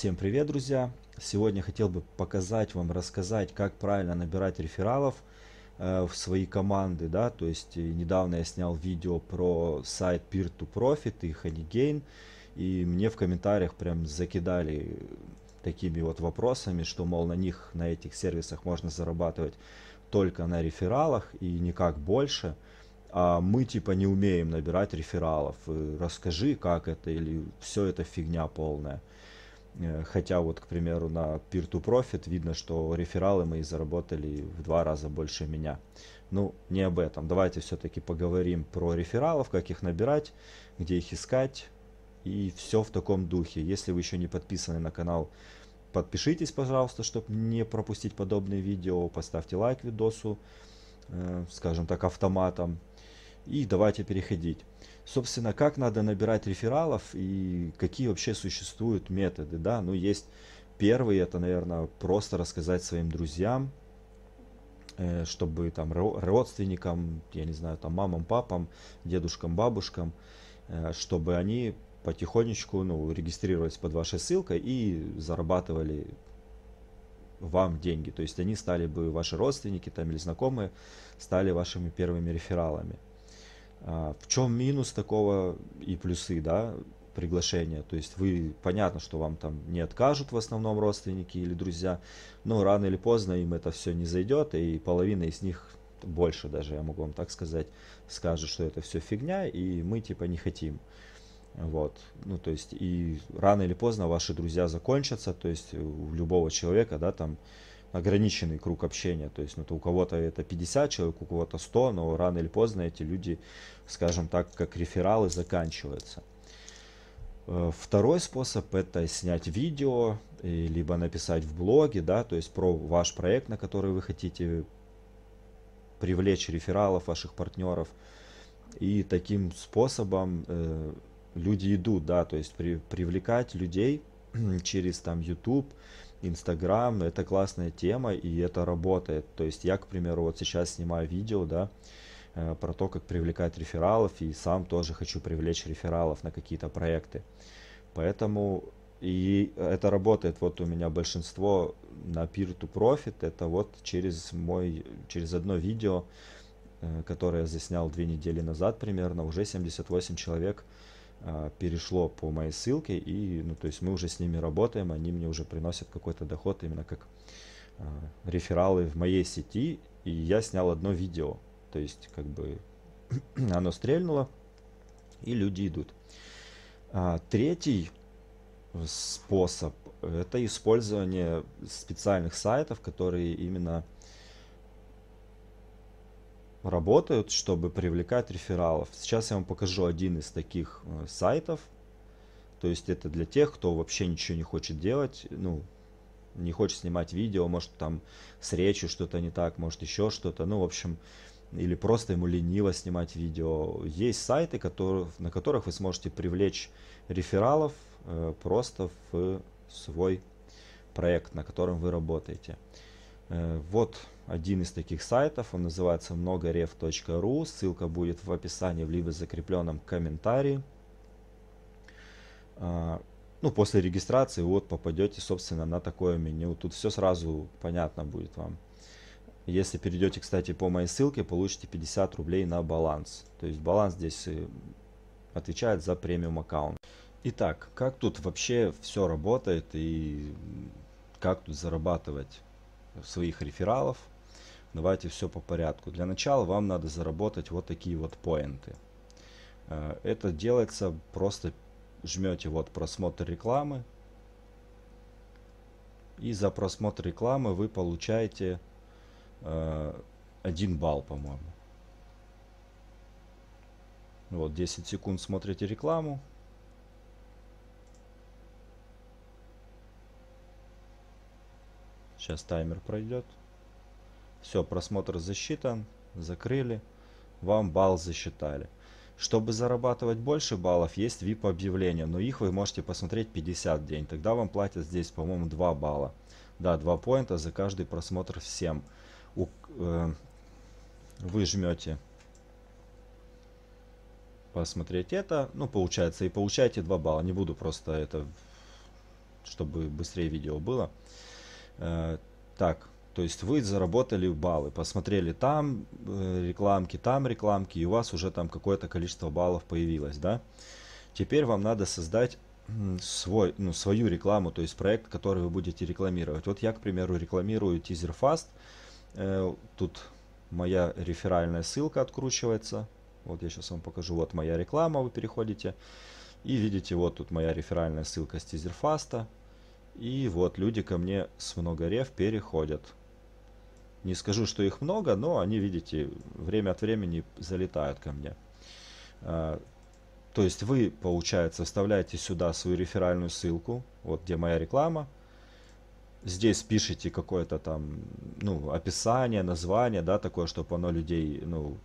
Всем привет, друзья! Сегодня хотел бы показать вам, рассказать, как правильно набирать рефералов э, в свои команды, да, то есть э, недавно я снял видео про сайт Peer2Profit и HoneyGain, и мне в комментариях прям закидали такими вот вопросами, что, мол, на них, на этих сервисах можно зарабатывать только на рефералах и никак больше, а мы типа не умеем набирать рефералов, э, расскажи, как это, или все это фигня полная. Э, хотя вот, к примеру, на Peer-to-Profit видно, что рефералы мои заработали в два раза больше меня. Ну, не об этом. Давайте все-таки поговорим про рефералов, как их набирать, где их искать и все в таком духе. Если вы еще не подписаны на канал, подпишитесь, пожалуйста, чтобы не пропустить подобные видео. Поставьте лайк видосу, э, скажем так, автоматом. И давайте переходить собственно, как надо набирать рефералов и какие вообще существуют методы, да, ну, есть первый, это, наверное, просто рассказать своим друзьям, э, чтобы там родственникам, я не знаю, там мамам, папам, дедушкам, бабушкам, э, чтобы они потихонечку ну, регистрировались под вашей ссылкой и зарабатывали вам деньги. То есть они стали бы, ваши родственники там или знакомые, стали вашими первыми рефералами. А, в чем минус такого и плюсы, да, приглашения? То есть вы, понятно, что вам там не откажут в основном родственники или друзья, но рано или поздно им это все не зайдет, и половина из них больше даже, я могу вам так сказать, скажет, что это все фигня, и мы типа не хотим. Вот, ну то есть и рано или поздно ваши друзья закончатся, то есть у любого человека, да, там ограниченный круг общения. То есть ну, то у кого-то это 50 человек, у кого-то 100, но рано или поздно эти люди, скажем так, как рефералы заканчиваются. Э, второй способ это снять видео, э, либо написать в блоге, да, то есть про ваш проект, на который вы хотите привлечь рефералов, ваших партнеров. И таким способом э, люди идут, да, то есть при, привлекать людей через там YouTube, Инстаграм, это классная тема, и это работает. То есть я, к примеру, вот сейчас снимаю видео, да, э, про то, как привлекать рефералов, и сам тоже хочу привлечь рефералов на какие-то проекты. Поэтому и это работает. Вот у меня большинство на peer to profit это вот через мой через одно видео, э, которое я заснял две недели назад примерно, уже 78 человек а, перешло по моей ссылке, и, ну, то есть мы уже с ними работаем, они мне уже приносят какой-то доход именно как э, рефералы в моей сети, и я снял одно видео, то есть как бы оно стрельнуло, и люди идут. А, третий способ – это использование специальных сайтов, которые именно э, работают, чтобы привлекать рефералов. Сейчас я вам покажу один из таких э, сайтов. То есть это для тех, кто вообще ничего не хочет делать, ну, не хочет снимать видео, может там с речью что-то не так, может еще что-то. Ну, в общем, или просто ему лениво снимать видео. Есть сайты, которые, на которых вы сможете привлечь рефералов э, просто в свой проект, на котором вы работаете. Э, вот один из таких сайтов, он называется многорев.ру, ссылка будет в описании, в либо закрепленном комментарии. Э, ну, после регистрации вот попадете, собственно, на такое меню. Тут все сразу понятно будет вам. Если перейдете, кстати, по моей ссылке, получите 50 рублей на баланс. То есть баланс здесь э, отвечает за премиум аккаунт. Итак, как тут вообще все работает и как тут зарабатывать? своих рефералов. Давайте все по порядку. Для начала вам надо заработать вот такие вот поинты. Э, это делается просто жмете вот просмотр рекламы. И за просмотр рекламы вы получаете э, один балл, по-моему. Вот 10 секунд смотрите рекламу, Сейчас таймер пройдет. Все, просмотр засчитан. Закрыли. Вам балл засчитали. Чтобы зарабатывать больше баллов, есть VIP объявления, но их вы можете посмотреть 50 в день. Тогда вам платят здесь, по-моему, 2 балла. Да, 2 поинта за каждый просмотр всем. У, э, вы жмете посмотреть это, ну, получается, и получаете 2 балла. Не буду просто это, чтобы быстрее видео было. Э, так, то есть вы заработали баллы, посмотрели там э, рекламки, там рекламки, и у вас уже там какое-то количество баллов появилось, да? Теперь вам надо создать свой, ну, свою рекламу, то есть проект, который вы будете рекламировать. Вот я, к примеру, рекламирую teaser fast. Э, тут моя реферальная ссылка откручивается. Вот я сейчас вам покажу. Вот моя реклама, вы переходите. И видите, вот тут моя реферальная ссылка с TeaserFast. И вот люди ко мне с много рев переходят. Не скажу, что их много, но они, видите, время от времени залетают ко мне. А, то есть вы, получается, вставляете сюда свою реферальную ссылку, вот где моя реклама. Здесь пишите какое-то там, ну, описание, название, да, такое, чтобы оно людей, ну,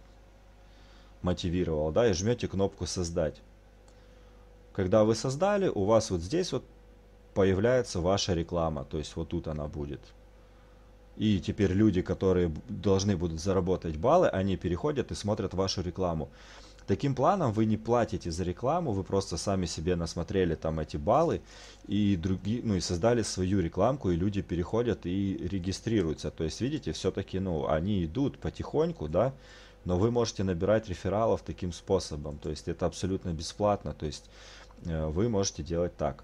мотивировало, да, и жмете кнопку «Создать». Когда вы создали, у вас вот здесь вот появляется ваша реклама. То есть вот тут она будет. И теперь люди, которые должны будут заработать баллы, они переходят и смотрят вашу рекламу. Таким планом вы не платите за рекламу, вы просто сами себе насмотрели там эти баллы и другие, ну и создали свою рекламку, и люди переходят и регистрируются. То есть, видите, все-таки, ну, они идут потихоньку, да, но вы можете набирать рефералов таким способом. То есть это абсолютно бесплатно. То есть э, вы можете делать так.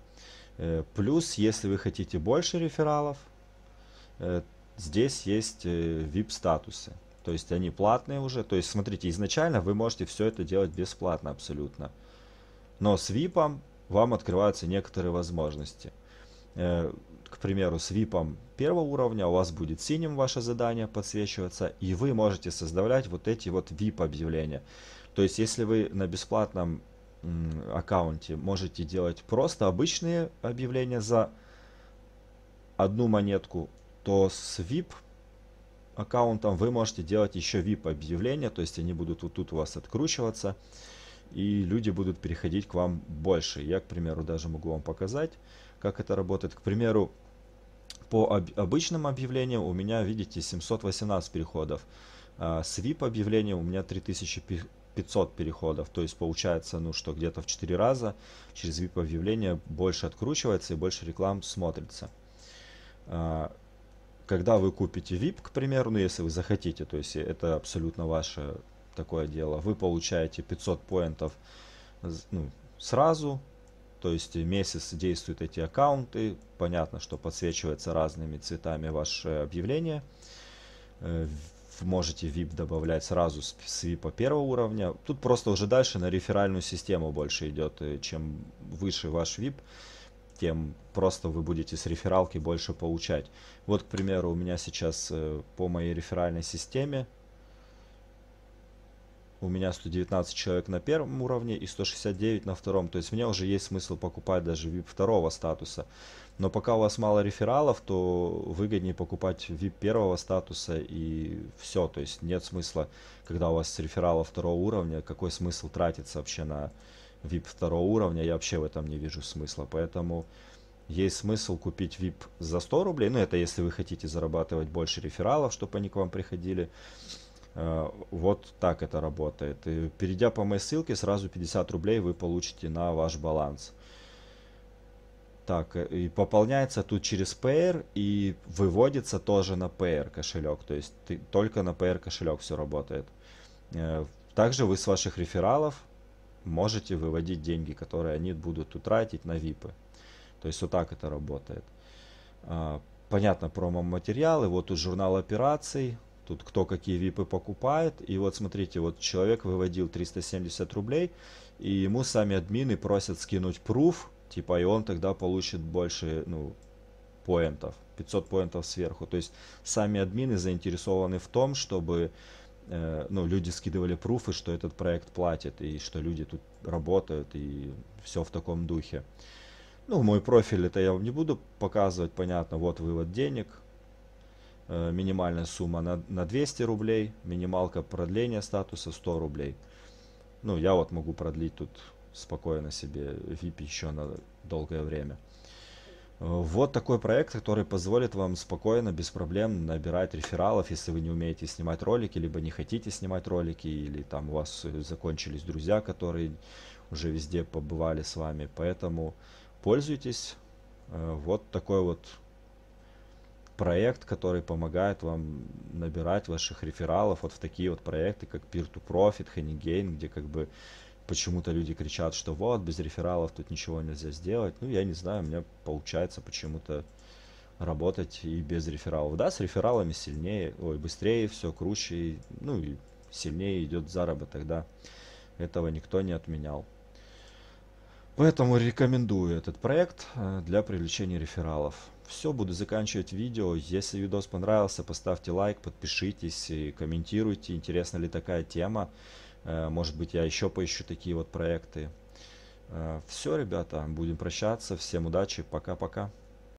Э, плюс, если вы хотите больше рефералов, э, здесь есть VIP-статусы. Э, То есть они платные уже. То есть, смотрите, изначально вы можете все это делать бесплатно абсолютно. Но с VIP вам открываются некоторые возможности. К примеру, с VIP первого уровня у вас будет синим ваше задание подсвечиваться, и вы можете создавать вот эти вот VIP объявления. То есть, если вы на бесплатном аккаунте можете делать просто обычные объявления за одну монетку, то с VIP аккаунтом вы можете делать еще VIP объявления, то есть они будут вот тут у вас откручиваться, и люди будут переходить к вам больше. Я, к примеру, даже могу вам показать, как это работает. К примеру, по об обычным объявлениям у меня, видите, 718 переходов. А с VIP объявления у меня 3000 500 переходов. То есть получается, ну что, где-то в 4 раза через VIP-объявление больше откручивается и больше реклам смотрится. А, когда вы купите VIP, к примеру, ну если вы захотите, то есть это абсолютно ваше такое дело, вы получаете 500 поинтов ну, сразу, то есть месяц действуют эти аккаунты. Понятно, что подсвечивается разными цветами ваше объявление. Э, можете VIP добавлять сразу с, с VIP первого уровня. Тут просто уже дальше на реферальную систему больше идет. И э, чем выше ваш VIP, тем просто вы будете с рефералки больше получать. Вот, к примеру, у меня сейчас э, по моей реферальной системе у меня 119 человек на первом уровне и 169 на втором. То есть мне уже есть смысл покупать даже VIP второго статуса. Но пока у вас мало рефералов, то выгоднее покупать VIP первого статуса и все. То есть нет смысла, когда у вас рефералов второго уровня, какой смысл тратиться вообще на VIP второго уровня. Я вообще в этом не вижу смысла. Поэтому есть смысл купить VIP за 100 рублей. Ну это если вы хотите зарабатывать больше рефералов, чтобы они к вам приходили. Э, вот так это работает. И перейдя по моей ссылке, сразу 50 рублей вы получите на ваш баланс. Так, э, и пополняется тут через Payer и выводится тоже на Payer кошелек. То есть ты, только на Payer кошелек все работает. Э, также вы с ваших рефералов можете выводить деньги, которые они будут утратить на ВИПы. То есть вот так это работает. Понятно, промо-материалы. Вот тут журнал операций. Тут кто какие випы покупает. И вот смотрите, вот человек выводил 370 рублей, и ему сами админы просят скинуть пруф, типа, и он тогда получит больше, ну, поинтов, 500 поинтов сверху. То есть сами админы заинтересованы в том, чтобы э, ну, люди скидывали пруфы, что этот проект платит, и что люди тут работают, и все в таком духе. Ну, мой профиль это я вам не буду показывать, понятно, вот вывод денег, Э, минимальная сумма на, на 200 рублей, минималка продления статуса 100 рублей. Ну, я вот могу продлить тут спокойно себе VIP еще на долгое время. Э, вот такой проект, который позволит вам спокойно, без проблем набирать рефералов, если вы не умеете снимать ролики, либо не хотите снимать ролики, или там у вас э, закончились друзья, которые уже везде побывали с вами. Поэтому пользуйтесь. Вот такой вот проект, который помогает вам набирать ваших рефералов вот в такие вот проекты, как Peer-to-Profit, Honeygain, где как бы почему-то люди кричат, что вот, без рефералов тут ничего нельзя сделать. Ну, я не знаю, у меня получается почему-то работать и без рефералов. Да, с рефералами сильнее, ой, быстрее, все круче, ну и сильнее идет заработок, да. Этого никто не отменял. Поэтому рекомендую этот проект э, для привлечения рефералов. Все, буду заканчивать видео. Если видос понравился, поставьте лайк, подпишитесь и комментируйте, интересна ли такая тема. Э, может быть, я еще поищу такие вот проекты. Э, Все, ребята, будем прощаться. Всем удачи, пока-пока.